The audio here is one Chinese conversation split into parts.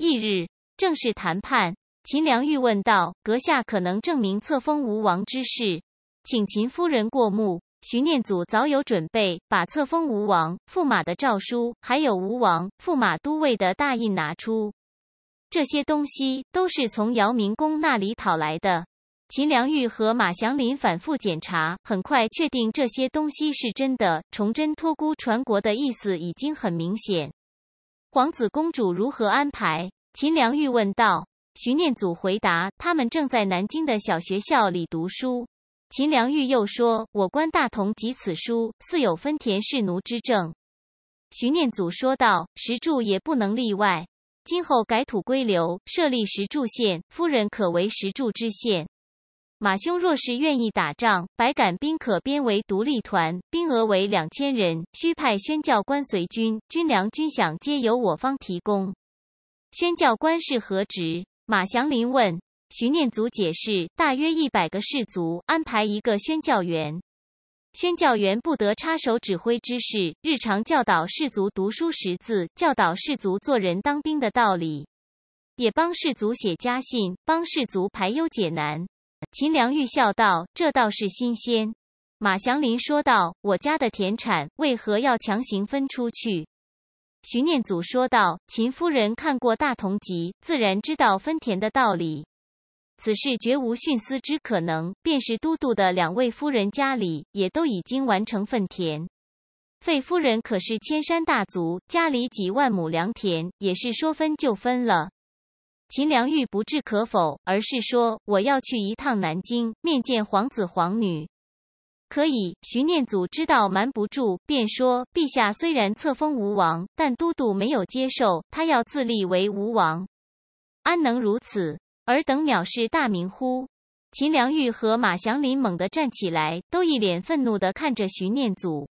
翌日，正式谈判。秦良玉问道：“阁下可能证明册封吴王之事，请秦夫人过目。”徐念祖早有准备，把册封吴王驸马的诏书，还有吴王驸马都尉的大印拿出。这些东西都是从姚明公那里讨来的。秦良玉和马祥林反复检查，很快确定这些东西是真的。崇祯托孤传国的意思已经很明显。皇子公主如何安排？秦良玉问道。徐念祖回答：“他们正在南京的小学校里读书。”秦良玉又说：“我观大同及此书，似有分田氏奴之政。”徐念祖说道：“石柱也不能例外。今后改土归流，设立石柱县，夫人可为石柱知县。”马兄若是愿意打仗，百杆兵可编为独立团，兵额为两千人，需派宣教官随军，军粮军饷皆由我方提供。宣教官是何职？马祥林问。徐念祖解释：大约一百个士卒安排一个宣教员，宣教员不得插手指挥之事，日常教导士卒读书识字，教导士卒做人当兵的道理，也帮士卒写家信，帮士卒排忧解难。秦良玉笑道：“这倒是新鲜。”马祥林说道：“我家的田产为何要强行分出去？”徐念祖说道：“秦夫人看过《大同集》，自然知道分田的道理。此事绝无徇私之可能。便是都督的两位夫人家里，也都已经完成分田。费夫人可是千山大族，家里几万亩良田，也是说分就分了。”秦良玉不置可否，而是说：“我要去一趟南京，面见皇子皇女。”可以。徐念祖知道瞒不住，便说：“陛下虽然册封吴王，但都督没有接受，他要自立为吴王，安能如此？尔等藐视大明乎？”秦良玉和马祥林猛地站起来，都一脸愤怒地看着徐念祖。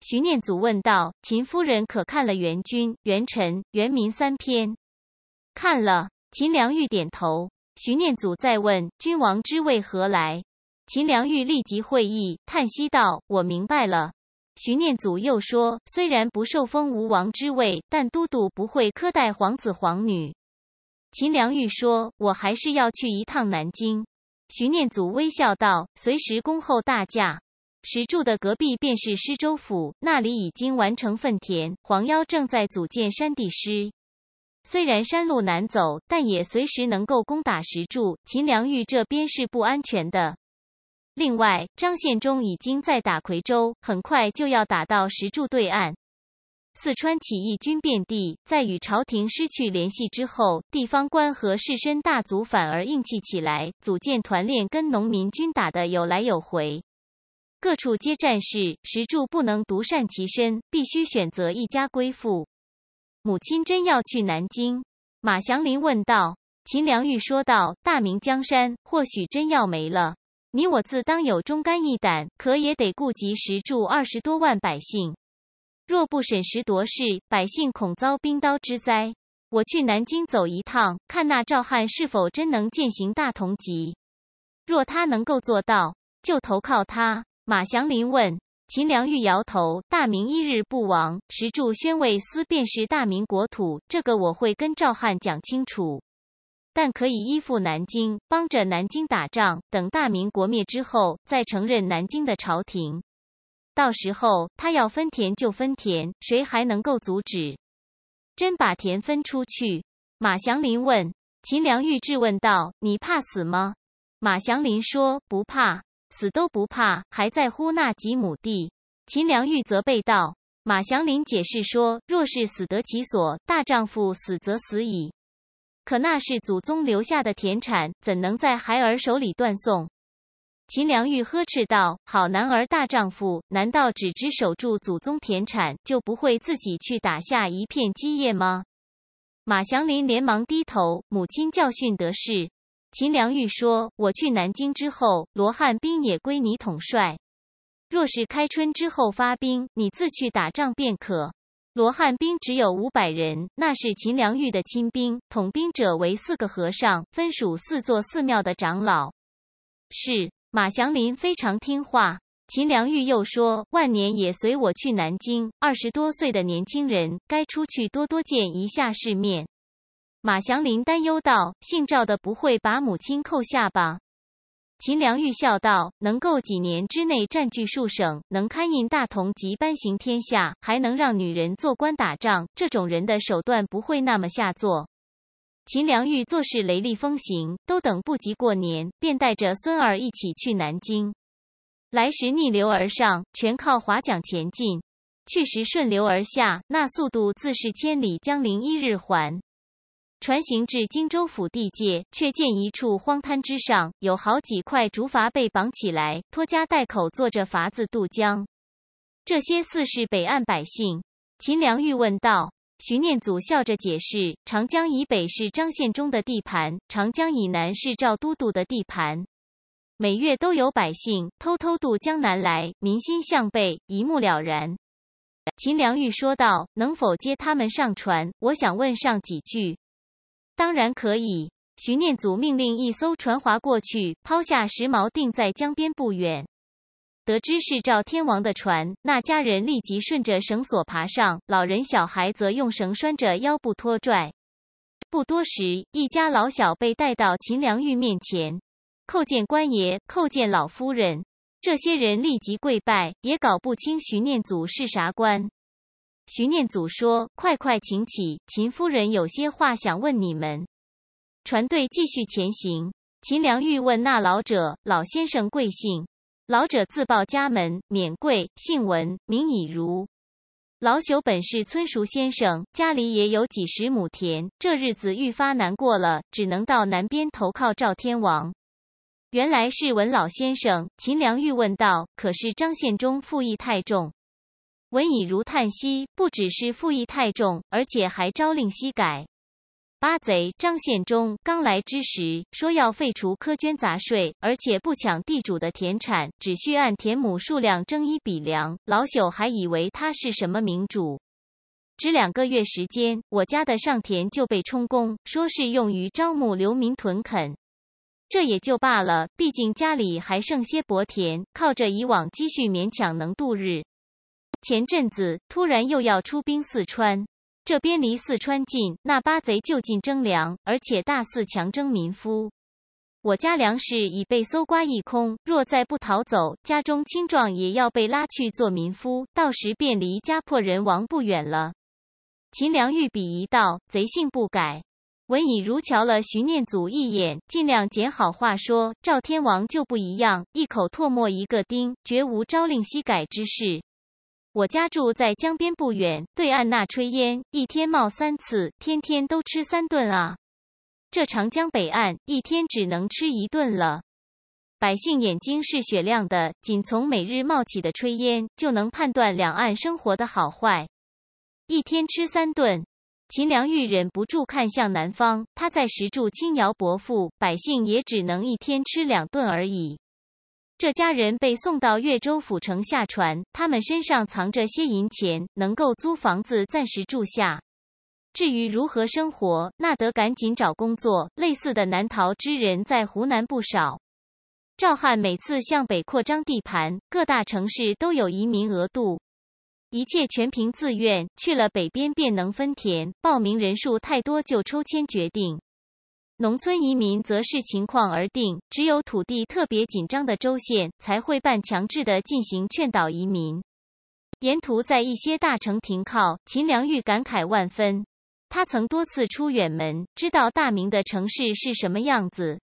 徐念祖问道：“秦夫人可看了《元君》《元臣》《元民》三篇？”看了。秦良玉点头，徐念祖再问：“君王之位何来？”秦良玉立即会意，叹息道：“我明白了。”徐念祖又说：“虽然不受封吴王之位，但都督不会苛待皇子皇女。”秦良玉说：“我还是要去一趟南京。”徐念祖微笑道：“随时恭候大驾。”石柱的隔壁便是施州府，那里已经完成分田，黄妖正在组建山地师。虽然山路难走，但也随时能够攻打石柱。秦良玉这边是不安全的。另外，张献忠已经在打夔州，很快就要打到石柱对岸。四川起义军遍地，在与朝廷失去联系之后，地方官和士绅大族反而硬气起来，组建团练，跟农民军打得有来有回。各处皆战事，石柱不能独善其身，必须选择一家归附。母亲真要去南京？马祥林问道。秦良玉说道：“大明江山或许真要没了，你我自当有忠肝义胆，可也得顾及石柱二十多万百姓。若不审时度势，百姓恐遭兵刀之灾。我去南京走一趟，看那赵汉是否真能践行大同级。若他能够做到，就投靠他。”马祥林问。秦良玉摇头：“大明一日不亡，石柱宣慰司便是大明国土。这个我会跟赵汉讲清楚，但可以依附南京，帮着南京打仗。等大明国灭之后，再承认南京的朝廷。到时候他要分田就分田，谁还能够阻止？真把田分出去？”马祥林问秦良玉质问道：“你怕死吗？”马祥林说：“不怕。”死都不怕，还在乎那几亩地？秦良玉责备道。马祥林解释说：“若是死得其所，大丈夫死则死矣。可那是祖宗留下的田产，怎能在孩儿手里断送？”秦良玉呵斥道：“好男儿大丈夫，难道只知守住祖宗田产，就不会自己去打下一片基业吗？”马祥林连忙低头，母亲教训得是。秦良玉说：“我去南京之后，罗汉兵也归你统帅。若是开春之后发兵，你自去打仗便可。罗汉兵只有五百人，那是秦良玉的亲兵，统兵者为四个和尚，分属四座寺庙的长老。”是马祥林非常听话。秦良玉又说：“万年也随我去南京。二十多岁的年轻人，该出去多多见一下世面。”马祥林担忧道：“姓赵的不会把母亲扣下吧？”秦良玉笑道：“能够几年之内占据数省，能堪印大同及颁行天下，还能让女人做官打仗，这种人的手段不会那么下作。”秦良玉做事雷厉风行，都等不及过年，便带着孙儿一起去南京。来时逆流而上，全靠划桨前进；去时顺流而下，那速度自是千里江陵一日还。船行至荆州府地界，却见一处荒滩之上，有好几块竹筏被绑起来，拖家带口坐着筏子渡江。这些似是北岸百姓。秦良玉问道：“徐念祖笑着解释，长江以北是张献忠的地盘，长江以南是赵都督的地盘，每月都有百姓偷偷渡江南来，民心向背一目了然。”秦良玉说道：“能否接他们上船？我想问上几句。”当然可以。徐念祖命令一艘船划过去，抛下石锚，定在江边不远。得知是赵天王的船，那家人立即顺着绳索爬上，老人小孩则用绳拴着腰部拖拽。不多时，一家老小被带到秦良玉面前，叩见官爷，叩见老夫人。这些人立即跪拜，也搞不清徐念祖是啥官。徐念祖说：“快快请起，秦夫人有些话想问你们。”船队继续前行。秦良玉问那老者：“老先生贵姓？”老者自报家门：“免贵，姓文，名以如。老朽本是村塾先生，家里也有几十亩田，这日子愈发难过了，只能到南边投靠赵天王。”原来是文老先生，秦良玉问道：“可是张献忠负义太重？”闻以如叹息，不只是赋役太重，而且还朝令夕改。八贼张献忠刚来之时，说要废除苛捐杂税，而且不抢地主的田产，只需按田亩数量征一比粮。老朽还以为他是什么民主。只两个月时间，我家的上田就被充公，说是用于招募流民屯垦。这也就罢了，毕竟家里还剩些薄田，靠着以往积蓄勉强能度日。前阵子突然又要出兵四川，这边离四川近，那八贼就近征粮，而且大肆强征民夫。我家粮食已被搜刮一空，若再不逃走，家中青壮也要被拉去做民夫，到时便离家破人亡不远了。秦良玉鄙夷道：“贼性不改。”文以如瞧了徐念祖一眼，尽量拣好话说：“赵天王就不一样，一口唾沫一个钉，绝无朝令夕改之事。我家住在江边不远，对岸那炊烟一天冒三次，天天都吃三顿啊。这长江北岸一天只能吃一顿了。百姓眼睛是雪亮的，仅从每日冒起的炊烟就能判断两岸生活的好坏。一天吃三顿，秦良玉忍不住看向南方。他在石柱青摇薄赋，百姓也只能一天吃两顿而已。这家人被送到越州府城下船，他们身上藏着些银钱，能够租房子暂时住下。至于如何生活，那得赶紧找工作。类似的难逃之人在湖南不少。赵汉每次向北扩张地盘，各大城市都有移民额度，一切全凭自愿。去了北边便能分田，报名人数太多就抽签决定。农村移民则视情况而定，只有土地特别紧张的州县才会办强制的进行劝导移民。沿途在一些大城停靠，秦良玉感慨万分。他曾多次出远门，知道大明的城市是什么样子。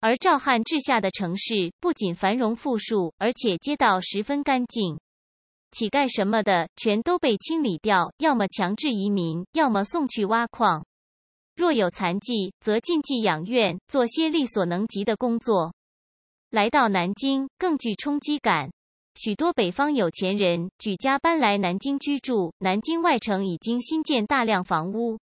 而赵汉治下的城市不仅繁荣富庶，而且街道十分干净，乞丐什么的全都被清理掉，要么强制移民，要么送去挖矿。若有残疾，则进济养院，做些力所能及的工作。来到南京更具冲击感，许多北方有钱人举家搬来南京居住。南京外城已经新建大量房屋，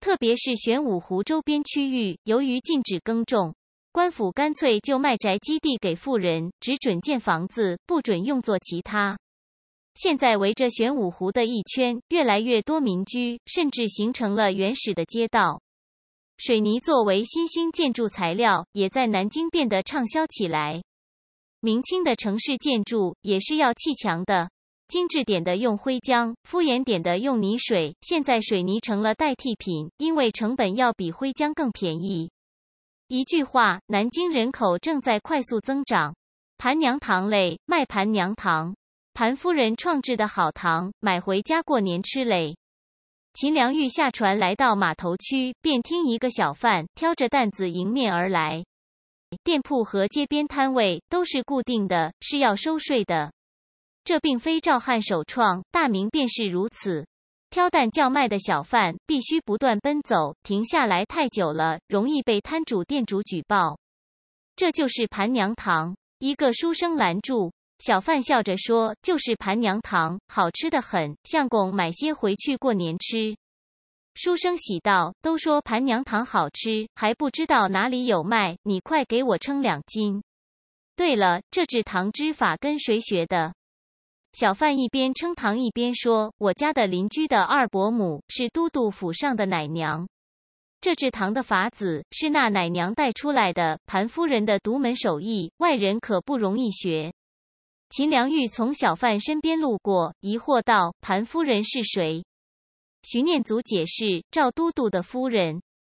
特别是玄武湖周边区域，由于禁止耕种，官府干脆就卖宅基地给富人，只准建房子，不准用作其他。现在围着玄武湖的一圈，越来越多民居，甚至形成了原始的街道。水泥作为新兴建筑材料，也在南京变得畅销起来。明清的城市建筑也是要砌墙的，精致点的用灰浆，敷衍点的用泥水。现在水泥成了代替品，因为成本要比灰浆更便宜。一句话，南京人口正在快速增长。盘娘堂类卖盘娘堂。韩夫人创制的好糖，买回家过年吃嘞。秦良玉下船来到码头区，便听一个小贩挑着担子迎面而来。店铺和街边摊位都是固定的，是要收税的。这并非赵汉首创，大明便是如此。挑担叫卖的小贩必须不断奔走，停下来太久了，容易被摊主、店主举报。这就是盘娘堂，一个书生拦住。小贩笑着说：“就是盘娘糖，好吃的很。相公买些回去过年吃。”书生喜道：“都说盘娘糖好吃，还不知道哪里有卖。你快给我称两斤。对了，这制糖之法跟谁学的？”小贩一边称糖一边说：“我家的邻居的二伯母是都督府上的奶娘，这制糖的法子是那奶娘带出来的。盘夫人的独门手艺，外人可不容易学。”秦良玉从小贩身边路过，疑惑道：“盘夫人是谁？”徐念祖解释：“赵都督的夫人。”